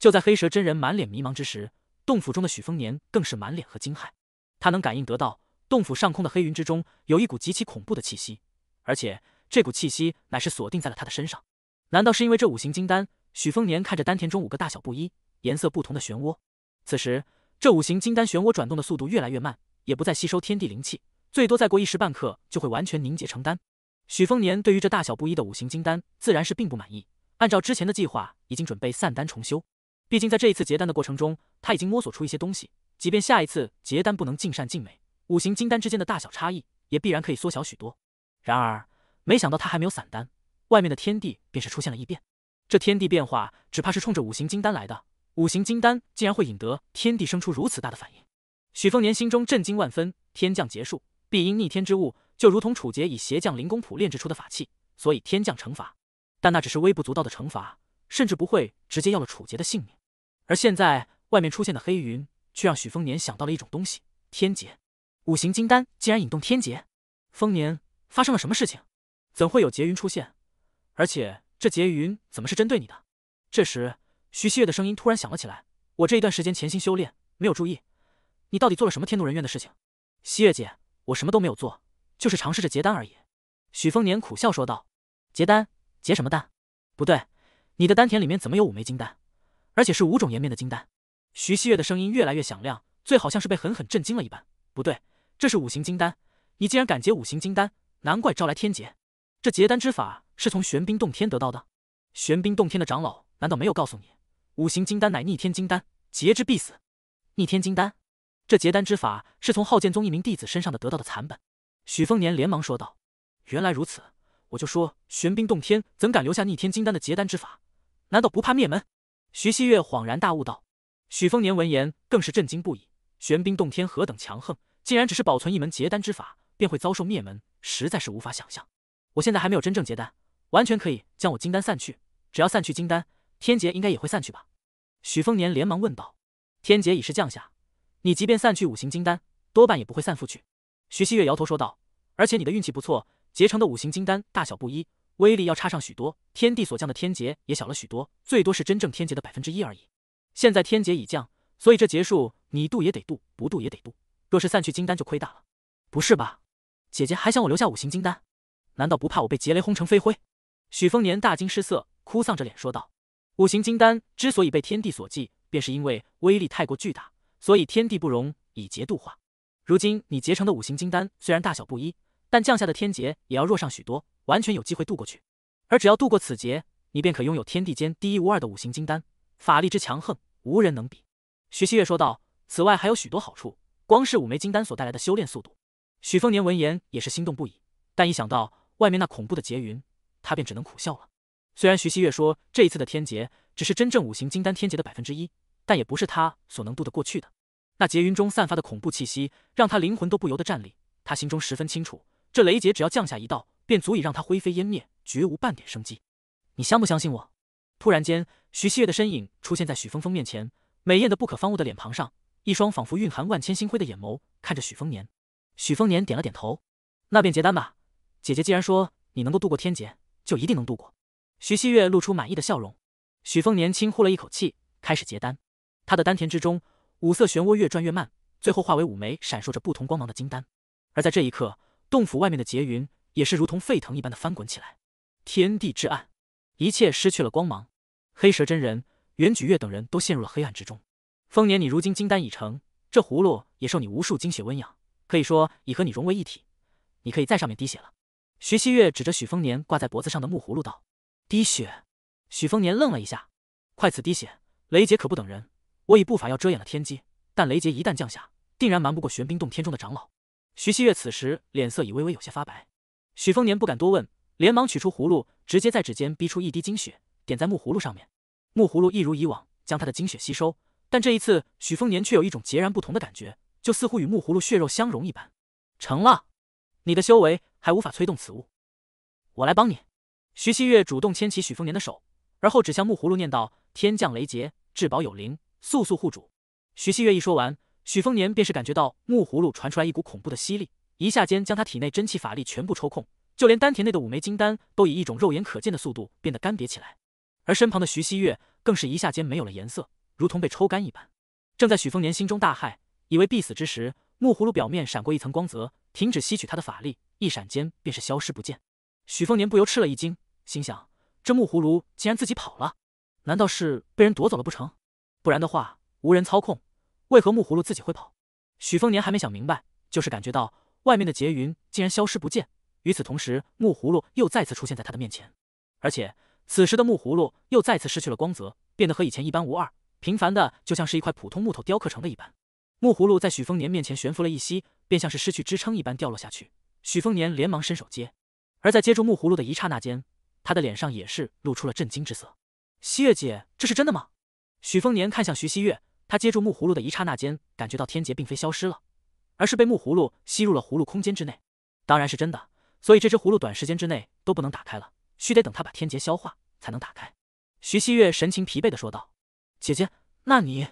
就在黑蛇真人满脸迷茫之时，洞府中的许丰年更是满脸和惊骇。他能感应得到，洞府上空的黑云之中有一股极其恐怖的气息，而且这股气息乃是锁定在了他的身上。难道是因为这五行金丹？许丰年看着丹田中五个大小不一、颜色不同的漩涡，此时这五行金丹漩涡转动的速度越来越慢，也不再吸收天地灵气，最多再过一时半刻就会完全凝结成丹。许丰年对于这大小不一的五行金丹自然是并不满意，按照之前的计划，已经准备散丹重修。毕竟，在这一次结丹的过程中，他已经摸索出一些东西。即便下一次结丹不能尽善尽美，五行金丹之间的大小差异也必然可以缩小许多。然而，没想到他还没有散丹，外面的天地便是出现了异变。这天地变化，只怕是冲着五行金丹来的。五行金丹竟然会引得天地生出如此大的反应，许丰年心中震惊万分。天降结束，必因逆天之物，就如同楚杰以邪降灵公谱炼制出的法器，所以天降惩罚。但那只是微不足道的惩罚，甚至不会直接要了楚杰的性命。而现在外面出现的黑云，却让许丰年想到了一种东西：天劫。五行金丹竟然引动天劫，丰年发生了什么事情？怎会有劫云出现？而且这劫云怎么是针对你的？这时，徐熙月的声音突然响了起来：“我这一段时间潜心修炼，没有注意，你到底做了什么天怒人怨的事情？”汐月姐，我什么都没有做，就是尝试着结丹而已。”许丰年苦笑说道：“结丹？结什么丹？不对，你的丹田里面怎么有五枚金丹？”而且是五种颜面的金丹，徐熙月的声音越来越响亮，最好像是被狠狠震惊了一般。不对，这是五行金丹，你竟然敢劫五行金丹，难怪招来天劫。这劫丹之法是从玄冰洞天得到的，玄冰洞天的长老难道没有告诉你，五行金丹乃逆天金丹，劫之必死？逆天金丹，这劫丹之法是从浩剑宗一名弟子身上的得到的残本。许丰年连忙说道：“原来如此，我就说玄冰洞天怎敢留下逆天金丹的劫丹之法，难道不怕灭门？”徐熙月恍然大悟道：“许丰年闻言更是震惊不已。玄冰洞天何等强横，竟然只是保存一门结丹之法，便会遭受灭门，实在是无法想象。我现在还没有真正结丹，完全可以将我金丹散去。只要散去金丹，天劫应该也会散去吧？”许丰年连忙问道：“天劫已是降下，你即便散去五行金丹，多半也不会散出去。”徐熙月摇头说道：“而且你的运气不错，结成的五行金丹大小不一。”威力要差上许多，天地所降的天劫也小了许多，最多是真正天劫的百分之一而已。现在天劫已降，所以这劫数你渡也得渡，不渡也得渡。若是散去金丹，就亏大了。不是吧，姐姐还想我留下五行金丹？难道不怕我被劫雷轰成飞灰？许丰年大惊失色，哭丧着脸说道：“五行金丹之所以被天地所忌，便是因为威力太过巨大，所以天地不容，以劫度化。如今你结成的五行金丹，虽然大小不一。”但降下的天劫也要弱上许多，完全有机会渡过去。而只要渡过此劫，你便可拥有天地间第一无二的五行金丹，法力之强横，无人能比。徐熙月说道：“此外还有许多好处，光是五枚金丹所带来的修炼速度。”许丰年闻言也是心动不已，但一想到外面那恐怖的劫云，他便只能苦笑了。虽然徐熙月说这一次的天劫只是真正五行金丹天劫的百分之一，但也不是他所能渡得过去的。那劫云中散发的恐怖气息，让他灵魂都不由得颤栗。他心中十分清楚。这雷劫只要降下一道，便足以让他灰飞烟灭，绝无半点生机。你相不相信我？突然间，徐熙月的身影出现在许峰峰面前，美艳的不可方物的脸庞上，一双仿佛蕴含万千星辉的眼眸看着许峰年。许峰年点了点头，那便结丹吧。姐姐既然说你能够渡过天劫，就一定能渡过。徐熙月露出满意的笑容。许峰年轻呼了一口气，开始结丹。他的丹田之中，五色漩涡越转越慢，最后化为五枚闪烁着不同光芒的金丹。而在这一刻。洞府外面的劫云也是如同沸腾一般的翻滚起来，天地之暗，一切失去了光芒。黑蛇真人、袁举月等人都陷入了黑暗之中。丰年，你如今金丹已成，这葫芦也受你无数精血温养，可以说已和你融为一体，你可以在上面滴血了。徐熙月指着许丰年挂在脖子上的木葫芦道：“滴血。”许丰年愣了一下：“快此滴血，雷劫可不等人。我以步法要遮掩了天机，但雷劫一旦降下，定然瞒不过玄冰洞天中的长老。”徐熙月此时脸色已微微有些发白，许丰年不敢多问，连忙取出葫芦，直接在指尖逼出一滴精血，点在木葫芦上面。木葫芦一如以往将他的精血吸收，但这一次许丰年却有一种截然不同的感觉，就似乎与木葫芦血肉相融一般。成了，你的修为还无法催动此物，我来帮你。徐熙月主动牵起许丰年的手，而后指向木葫芦念道：“天降雷劫，至宝有灵，速速护主。”徐熙月一说完。许丰年便是感觉到木葫芦传出来一股恐怖的吸力，一下间将他体内真气法力全部抽空，就连丹田内的五枚金丹都以一种肉眼可见的速度变得干瘪起来。而身旁的徐熙月更是一下间没有了颜色，如同被抽干一般。正在许丰年心中大骇，以为必死之时，木葫芦表面闪过一层光泽，停止吸取他的法力，一闪间便是消失不见。许丰年不由吃了一惊，心想：这木葫芦竟然自己跑了？难道是被人夺走了不成？不然的话，无人操控。为何木葫芦自己会跑？许丰年还没想明白，就是感觉到外面的结云竟然消失不见。与此同时，木葫芦又再次出现在他的面前，而且此时的木葫芦又再次失去了光泽，变得和以前一般无二，平凡的就像是一块普通木头雕刻成的一般。木葫芦在许丰年面前悬浮了一息，便像是失去支撑一般掉落下去。许丰年连忙伸手接，而在接住木葫芦的一刹那间，他的脸上也是露出了震惊之色。汐月姐，这是真的吗？许丰年看向徐汐月。他接住木葫芦的一刹那间，感觉到天劫并非消失了，而是被木葫芦吸入了葫芦空间之内。当然是真的，所以这只葫芦短时间之内都不能打开了，须得等他把天劫消化才能打开。徐熙月神情疲惫地说道：“姐姐，那你……”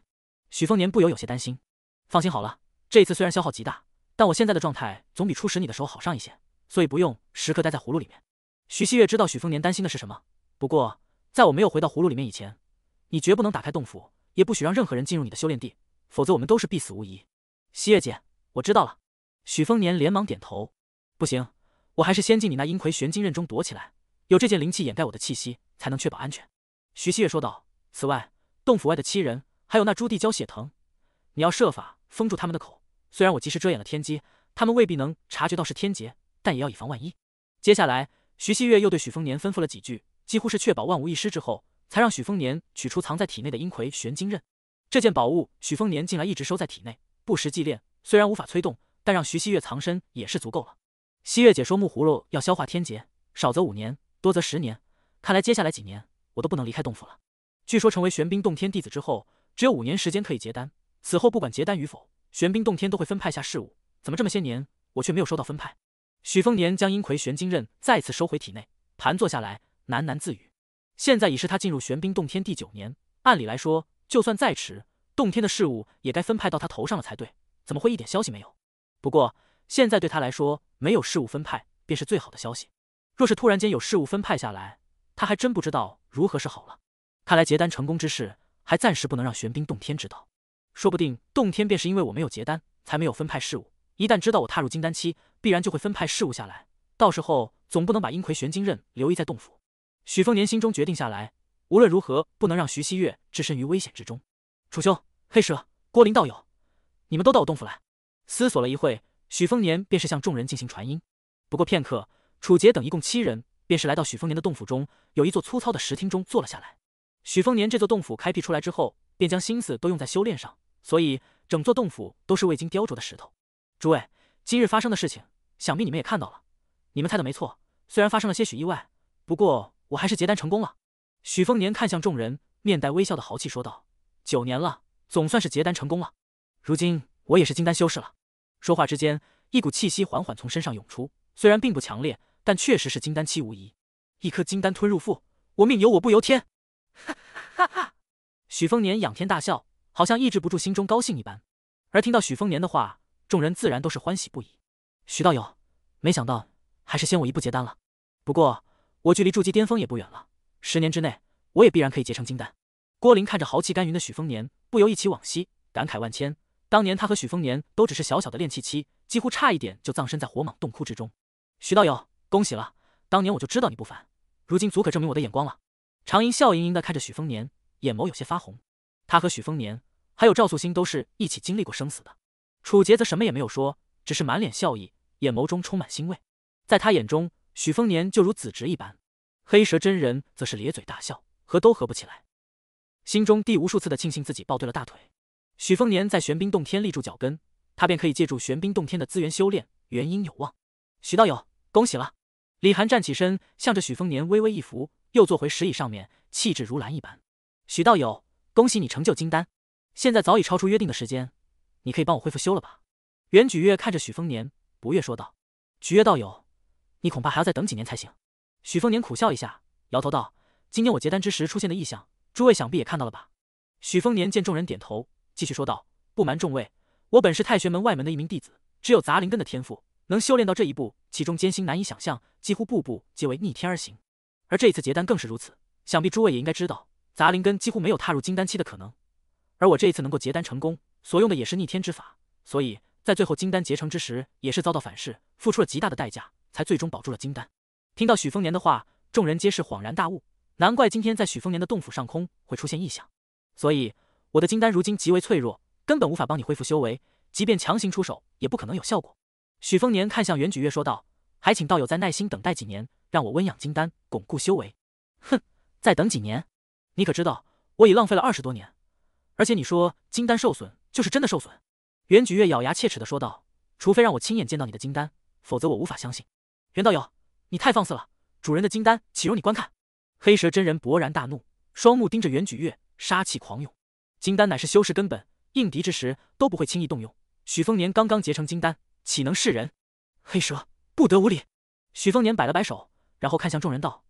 许丰年不由有些担心：“放心好了，这一次虽然消耗极大，但我现在的状态总比初始你的时候好上一些，所以不用时刻待在葫芦里面。”徐熙月知道许丰年担心的是什么，不过在我没有回到葫芦里面以前，你绝不能打开洞府。也不许让任何人进入你的修炼地，否则我们都是必死无疑。汐月姐，我知道了。许丰年连忙点头。不行，我还是先进你那阴葵玄金刃中躲起来，有这件灵气掩盖我的气息，才能确保安全。徐汐月说道。此外，洞府外的七人，还有那朱棣蛟、血藤，你要设法封住他们的口。虽然我及时遮掩了天机，他们未必能察觉到是天劫，但也要以防万一。接下来，徐汐月又对许丰年吩咐了几句，几乎是确保万无一失之后。才让许丰年取出藏在体内的阴葵玄金刃，这件宝物许丰年近来一直收在体内，不时祭炼。虽然无法催动，但让徐熙月藏身也是足够了。汐月姐说木葫芦要消化天劫，少则五年，多则十年。看来接下来几年我都不能离开洞府了。据说成为玄冰洞天弟子之后，只有五年时间可以结丹，此后不管结丹与否，玄冰洞天都会分派下事物。怎么这么些年我却没有收到分派？许丰年将阴葵玄金刃再次收回体内，盘坐下来，喃喃自语。现在已是他进入玄冰洞天第九年，按理来说，就算再迟，洞天的事物也该分派到他头上了才对。怎么会一点消息没有？不过现在对他来说，没有事物分派便是最好的消息。若是突然间有事物分派下来，他还真不知道如何是好了。看来结丹成功之事还暂时不能让玄冰洞天知道，说不定洞天便是因为我没有结丹，才没有分派事务。一旦知道我踏入金丹期，必然就会分派事务下来。到时候总不能把阴葵玄金刃留意在洞府。许丰年心中决定下来，无论如何不能让徐熙月置身于危险之中。楚兄、黑蛇、郭林道友，你们都到我洞府来。思索了一会，许丰年便是向众人进行传音。不过片刻，楚杰等一共七人便是来到许丰年的洞府中，有一座粗糙的石厅中坐了下来。许丰年这座洞府开辟出来之后，便将心思都用在修炼上，所以整座洞府都是未经雕琢的石头。诸位，今日发生的事情，想必你们也看到了。你们猜的没错，虽然发生了些许意外，不过。我还是结丹成功了。许丰年看向众人，面带微笑的豪气说道：“九年了，总算是结丹成功了。如今我也是金丹修士了。”说话之间，一股气息缓缓从身上涌出，虽然并不强烈，但确实是金丹期无疑。一颗金丹吞入腹，我命由我不由天。哈哈哈！许丰年仰天大笑，好像抑制不住心中高兴一般。而听到许丰年的话，众人自然都是欢喜不已。许道友，没想到还是先我一步结丹了。不过。我距离筑基巅峰也不远了，十年之内，我也必然可以结成金丹。郭林看着豪气干云的许丰年，不由一起往昔，感慨万千。当年他和许丰年都只是小小的炼气期，几乎差一点就葬身在火蟒洞窟之中。许道友，恭喜了！当年我就知道你不凡，如今足可证明我的眼光了。常莹笑盈盈的看着许丰年，眼眸有些发红。他和许丰年还有赵素心都是一起经历过生死的。楚杰则什么也没有说，只是满脸笑意，眼眸中充满欣慰。在他眼中。许丰年就如子侄一般，黑蛇真人则是咧嘴大笑，合都合不起来，心中第无数次的庆幸自己抱对了大腿。许丰年在玄冰洞天立住脚跟，他便可以借助玄冰洞天的资源修炼元婴，有望。许道友，恭喜了！李寒站起身，向着许丰年微微一扶，又坐回石椅上面，气质如兰一般。许道友，恭喜你成就金丹！现在早已超出约定的时间，你可以帮我恢复修了吧？袁举月看着许丰年，不悦说道：“举月道友。”你恐怕还要再等几年才行。许丰年苦笑一下，摇头道：“今天我结丹之时出现的异象，诸位想必也看到了吧？”许丰年见众人点头，继续说道：“不瞒众位，我本是太玄门外门的一名弟子，只有杂灵根的天赋，能修炼到这一步，其中艰辛难以想象，几乎步步皆为逆天而行。而这一次结丹更是如此，想必诸位也应该知道，杂灵根几乎没有踏入金丹期的可能。而我这一次能够结丹成功，所用的也是逆天之法，所以在最后金丹结成之时，也是遭到反噬，付出了极大的代价。”才最终保住了金丹。听到许丰年的话，众人皆是恍然大悟，难怪今天在许丰年的洞府上空会出现异象。所以我的金丹如今极为脆弱，根本无法帮你恢复修为，即便强行出手，也不可能有效果。许丰年看向袁举月说道：“还请道友再耐心等待几年，让我温养金丹，巩固修为。”哼，再等几年？你可知道我已浪费了二十多年？而且你说金丹受损，就是真的受损？袁举月咬牙切齿地说道：“除非让我亲眼见到你的金丹，否则我无法相信。”袁道友，你太放肆了！主人的金丹岂容你观看？黑蛇真人勃然大怒，双目盯着袁举月，杀气狂涌。金丹乃是修士根本，应敌之时都不会轻易动用。许丰年刚刚结成金丹，岂能是人？黑蛇不得无礼！许丰年摆了摆手，然后看向众人道：“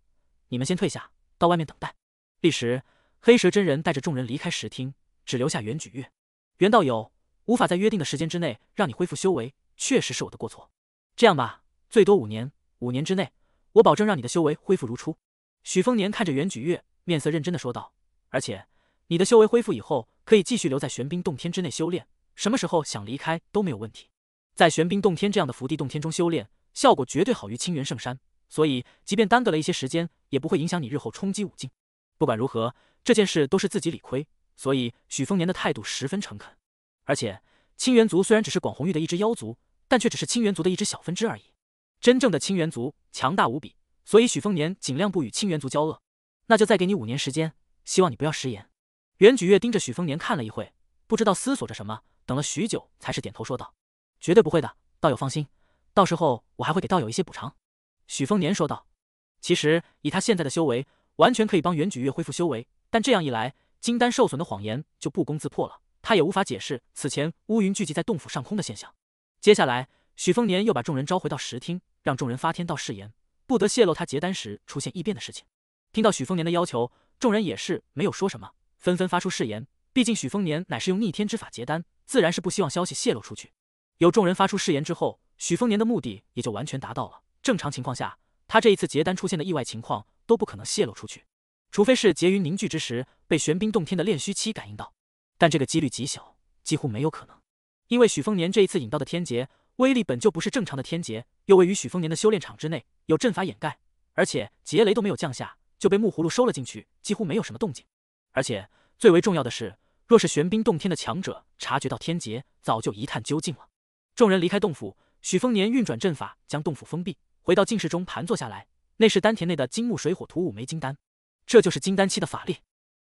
你们先退下，到外面等待。”立时，黑蛇真人带着众人离开石厅，只留下袁举月。袁道友，无法在约定的时间之内让你恢复修为，确实是我的过错。这样吧，最多五年。五年之内，我保证让你的修为恢复如初。许丰年看着袁举月，面色认真的说道：“而且你的修为恢复以后，可以继续留在玄冰洞天之内修炼，什么时候想离开都没有问题。在玄冰洞天这样的福地洞天中修炼，效果绝对好于清源圣山，所以即便耽搁了一些时间，也不会影响你日后冲击武境。不管如何，这件事都是自己理亏，所以许丰年的态度十分诚恳。而且，清源族虽然只是广红玉的一只妖族，但却只是清源族的一只小分支而已。”真正的青元族强大无比，所以许丰年尽量不与青元族交恶。那就再给你五年时间，希望你不要食言。袁举月盯着许丰年看了一会，不知道思索着什么，等了许久，才是点头说道：“绝对不会的，道友放心。到时候我还会给道友一些补偿。”许丰年说道。其实以他现在的修为，完全可以帮袁举月恢复修为，但这样一来，金丹受损的谎言就不攻自破了。他也无法解释此前乌云聚集在洞府上空的现象。接下来，许丰年又把众人召回到石厅。让众人发天道誓言，不得泄露他结丹时出现异变的事情。听到许丰年的要求，众人也是没有说什么，纷纷发出誓言。毕竟许丰年乃是用逆天之法结丹，自然是不希望消息泄露出去。有众人发出誓言之后，许丰年的目的也就完全达到了。正常情况下，他这一次结丹出现的意外情况都不可能泄露出去，除非是结云凝聚之时被玄冰洞天的炼虚期感应到，但这个几率极小，几乎没有可能。因为许丰年这一次引到的天劫。威力本就不是正常的天劫，又位于许丰年的修炼场之内，有阵法掩盖，而且劫雷都没有降下，就被木葫芦收了进去，几乎没有什么动静。而且最为重要的是，若是玄冰洞天的强者察觉到天劫，早就一探究竟了。众人离开洞府，许丰年运转阵法将洞府封闭，回到静室中盘坐下来。那是丹田内的金木水火土五枚金丹，这就是金丹期的法力。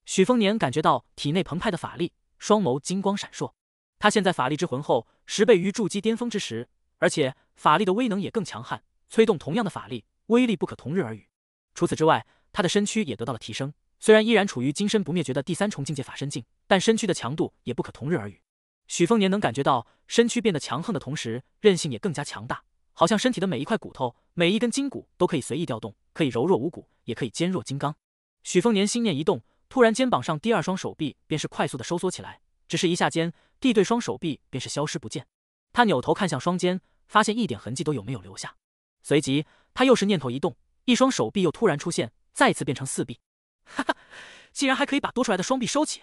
许丰年感觉到体内澎湃的法力，双眸金光闪烁。他现在法力之浑厚。十倍于筑基巅峰之时，而且法力的威能也更强悍，催动同样的法力，威力不可同日而语。除此之外，他的身躯也得到了提升，虽然依然处于金身不灭绝的第三重境界法身境，但身躯的强度也不可同日而语。许凤年能感觉到身躯变得强横的同时，韧性也更加强大，好像身体的每一块骨头、每一根筋骨都可以随意调动，可以柔弱无骨，也可以坚若金刚。许凤年心念一动，突然肩膀上第二双手臂便是快速的收缩起来，只是一下间。地对双手臂便是消失不见，他扭头看向双肩，发现一点痕迹都有没有留下。随即他又是念头一动，一双手臂又突然出现，再次变成四臂。哈哈，竟然还可以把多出来的双臂收起！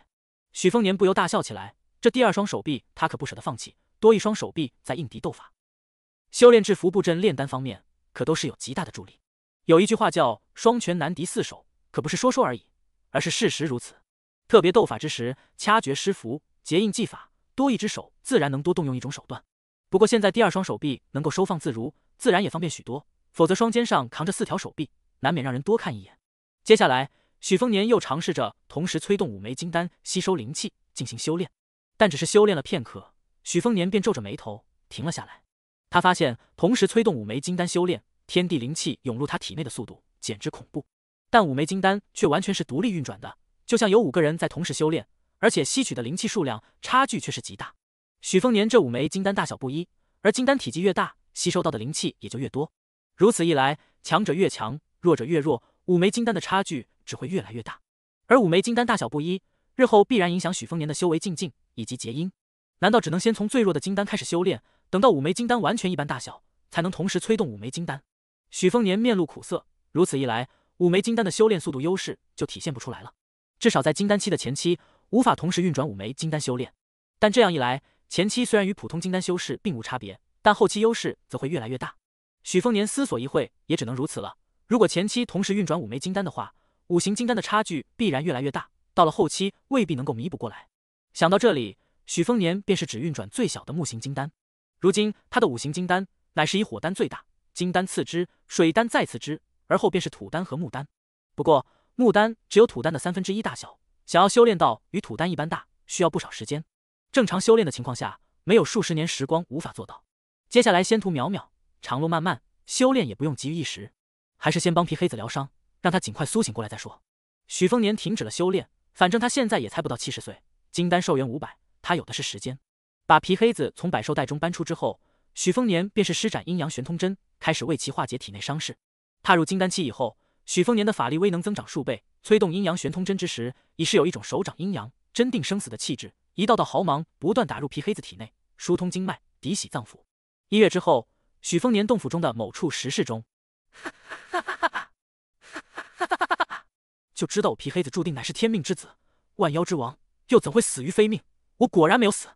许丰年不由大笑起来。这第二双手臂他可不舍得放弃，多一双手臂在应敌斗法、修炼制符布阵、炼丹方面可都是有极大的助力。有一句话叫“双拳难敌四手”，可不是说说而已，而是事实如此。特别斗法之时，掐诀施符、结印技法。多一只手，自然能多动用一种手段。不过现在第二双手臂能够收放自如，自然也方便许多。否则双肩上扛着四条手臂，难免让人多看一眼。接下来，许丰年又尝试着同时催动五枚金丹吸收灵气进行修炼，但只是修炼了片刻，许丰年便皱着眉头停了下来。他发现同时催动五枚金丹修炼，天地灵气涌入他体内的速度简直恐怖。但五枚金丹却完全是独立运转的，就像有五个人在同时修炼。而且吸取的灵气数量差距却是极大。许丰年这五枚金丹大小不一，而金丹体积越大，吸收到的灵气也就越多。如此一来，强者越强，弱者越弱，五枚金丹的差距只会越来越大。而五枚金丹大小不一，日后必然影响许丰年的修为境界以及结因。难道只能先从最弱的金丹开始修炼，等到五枚金丹完全一般大小，才能同时催动五枚金丹？许丰年面露苦涩，如此一来，五枚金丹的修炼速度优势就体现不出来了。至少在金丹期的前期。无法同时运转五枚金丹修炼，但这样一来，前期虽然与普通金丹修士并无差别，但后期优势则会越来越大。许丰年思索一会，也只能如此了。如果前期同时运转五枚金丹的话，五行金丹的差距必然越来越大，到了后期未必能够弥补过来。想到这里，许丰年便是只运转最小的木行金丹。如今他的五行金丹乃是以火丹最大，金丹次之，水丹再次之，而后便是土丹和木丹。不过木丹只有土丹的三分之一大小。想要修炼到与土丹一般大，需要不少时间。正常修炼的情况下，没有数十年时光无法做到。接下来，仙途渺渺，长路漫漫，修炼也不用急于一时，还是先帮皮黑子疗伤，让他尽快苏醒过来再说。许丰年停止了修炼，反正他现在也才不到七十岁金丹寿元五百，他有的是时间。把皮黑子从百兽袋中搬出之后，许丰年便是施展阴阳玄通针，开始为其化解体内伤势。踏入金丹期以后，许丰年的法力威能增长数倍。催动阴阳玄通针之时，已是有一种手掌阴阳针定生死的气质，一道道毫芒不断打入皮黑子体内，疏通经脉，涤洗脏腑。一月之后，许丰年洞府中的某处石室中，哈哈哈哈哈哈！就知道我皮黑子注定乃是天命之子，万妖之王，又怎会死于非命？我果然没有死！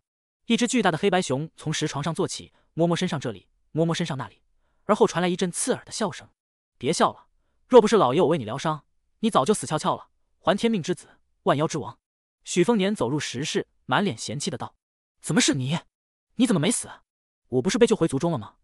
一只巨大的黑白熊从石床上坐起，摸摸身上这里，摸摸身上那里，而后传来一阵刺耳的笑声。别笑了，若不是老爷我为你疗伤。你早就死翘翘了，还天命之子，万妖之王。许丰年走入石室，满脸嫌弃的道：“怎么是你？你怎么没死？我不是被救回族中了吗？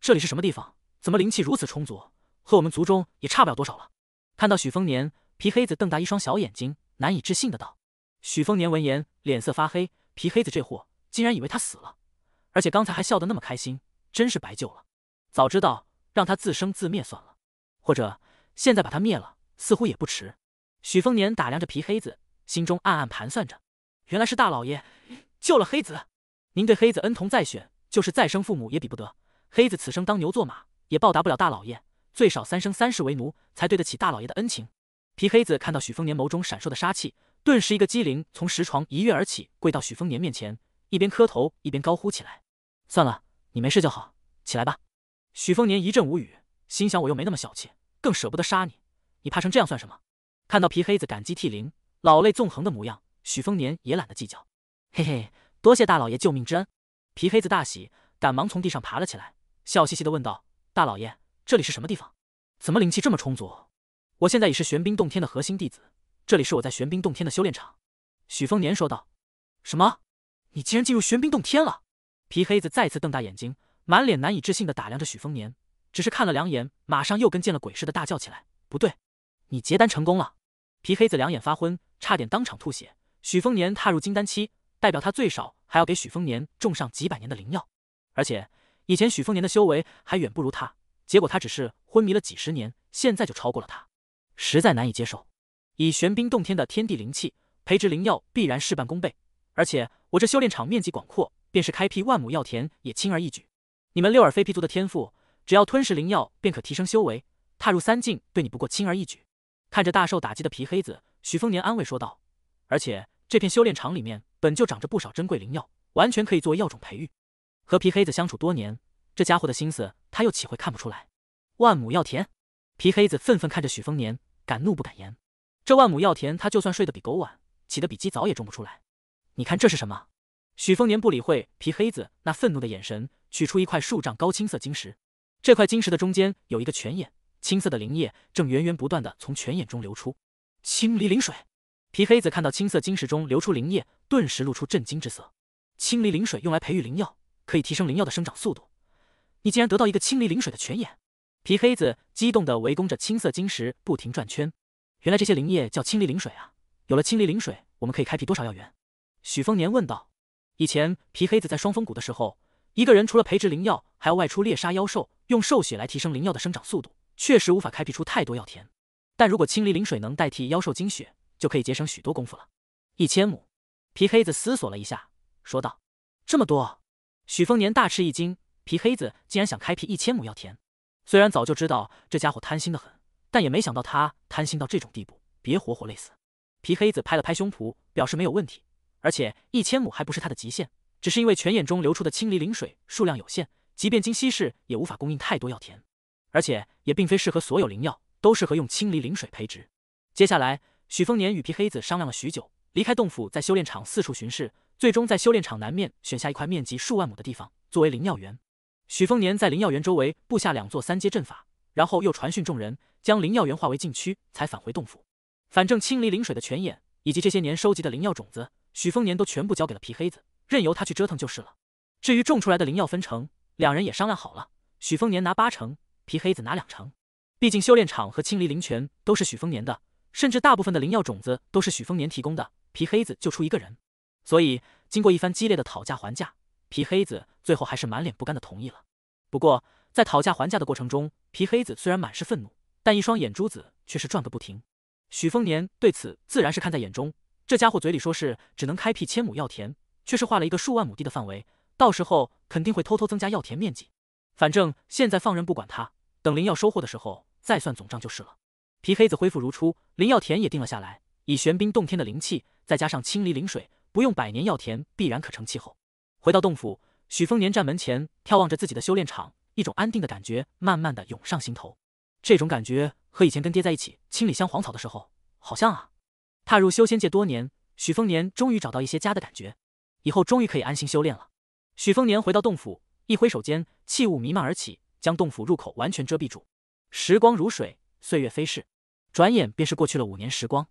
这里是什么地方？怎么灵气如此充足，和我们族中也差不了多少了？”看到许丰年，皮黑子瞪大一双小眼睛，难以置信的道。许丰年闻言，脸色发黑。皮黑子这货竟然以为他死了，而且刚才还笑得那么开心，真是白救了。早知道让他自生自灭算了，或者现在把他灭了。似乎也不迟。许丰年打量着皮黑子，心中暗暗盘算着。原来是大老爷救了黑子，您对黑子恩同再选，就是再生父母也比不得。黑子此生当牛做马也报答不了大老爷，最少三生三世为奴才对得起大老爷的恩情。皮黑子看到许丰年眸中闪烁的杀气，顿时一个机灵，从石床一跃而起，跪到许丰年面前，一边磕头一边高呼起来：“算了，你没事就好，起来吧。”许丰年一阵无语，心想我又没那么小气，更舍不得杀你。你怕成这样算什么？看到皮黑子感激涕零、老泪纵横的模样，许丰年也懒得计较。嘿嘿，多谢大老爷救命之恩。皮黑子大喜，赶忙从地上爬了起来，笑嘻嘻的问道：“大老爷，这里是什么地方？怎么灵气这么充足？”我现在已是玄冰洞天的核心弟子，这里是我在玄冰洞天的修炼场。”许丰年说道。“什么？你竟然进入玄冰洞天了？”皮黑子再次瞪大眼睛，满脸难以置信的打量着许丰年，只是看了两眼，马上又跟见了鬼似的，大叫起来：“不对！”你结丹成功了，皮黑子两眼发昏，差点当场吐血。许丰年踏入金丹期，代表他最少还要给许丰年种上几百年的灵药。而且以前许丰年的修为还远不如他，结果他只是昏迷了几十年，现在就超过了他，实在难以接受。以玄冰洞天的天地灵气培植灵药，必然事半功倍。而且我这修炼场面积广阔，便是开辟万亩药田也轻而易举。你们六耳飞皮族的天赋，只要吞噬灵药便可提升修为，踏入三境对你不过轻而易举。看着大受打击的皮黑子，许丰年安慰说道：“而且这片修炼场里面本就长着不少珍贵灵药，完全可以作为药种培育。和皮黑子相处多年，这家伙的心思他又岂会看不出来？万亩药田，皮黑子愤愤看着许丰年，敢怒不敢言。这万亩药田，他就算睡得比狗晚，起得比鸡早也种不出来。你看这是什么？”许丰年不理会皮黑子那愤怒的眼神，取出一块数丈高青色晶石，这块晶石的中间有一个泉眼。青色的灵液正源源不断地从泉眼中流出，青离灵水。皮黑子看到青色晶石中流出灵液，顿时露出震惊之色。青离灵水用来培育灵药，可以提升灵药的生长速度。你竟然得到一个青离灵水的泉眼！皮黑子激动地围攻着青色晶石，不停转圈。原来这些灵液叫青离灵水啊！有了青离灵水，我们可以开辟多少药源？许丰年问道。以前皮黑子在双峰谷的时候，一个人除了培植灵药，还要外出猎杀妖兽，用兽血来提升灵药的生长速度。确实无法开辟出太多药田，但如果清理灵水能代替妖兽精血，就可以节省许多功夫了。一千亩，皮黑子思索了一下，说道：“这么多！”许丰年大吃一惊，皮黑子竟然想开辟一千亩药田。虽然早就知道这家伙贪心的很，但也没想到他贪心到这种地步，别活活累死！皮黑子拍了拍胸脯，表示没有问题，而且一千亩还不是他的极限，只是因为泉眼中流出的清离灵水数量有限，即便经稀释，也无法供应太多药田。而且也并非适合所有灵药，都适合用清漓灵水培植。接下来，许丰年与皮黑子商量了许久，离开洞府，在修炼场四处巡视，最终在修炼场南面选下一块面积数万亩的地方作为灵药园。许丰年在灵药园周围布下两座三阶阵法，然后又传讯众人，将灵药园化为禁区，才返回洞府。反正清理灵水的泉眼以及这些年收集的灵药种子，许丰年都全部交给了皮黑子，任由他去折腾就是了。至于种出来的灵药分成，两人也商量好了，许丰年拿八成。皮黑子拿两成，毕竟修炼场和清理灵泉都是许丰年的，甚至大部分的灵药种子都是许丰年提供的。皮黑子救出一个人，所以经过一番激烈的讨价还价，皮黑子最后还是满脸不甘的同意了。不过在讨价还价的过程中，皮黑子虽然满是愤怒，但一双眼珠子却是转个不停。许丰年对此自然是看在眼中，这家伙嘴里说是只能开辟千亩药田，却是画了一个数万亩地的范围，到时候肯定会偷偷增加药田面积。反正现在放任不管他。等灵药收获的时候，再算总账就是了。皮黑子恢复如初，灵药田也定了下来。以玄冰洞天的灵气，再加上清离灵水，不用百年药田，必然可成气候。回到洞府，许风年站门前，眺望着自己的修炼场，一种安定的感觉慢慢的涌上心头。这种感觉和以前跟爹在一起清理香黄草的时候好像啊。踏入修仙界多年，许风年终于找到一些家的感觉，以后终于可以安心修炼了。许风年回到洞府，一挥手间，气雾弥漫而起。将洞府入口完全遮蔽住。时光如水，岁月飞逝，转眼便是过去了五年时光。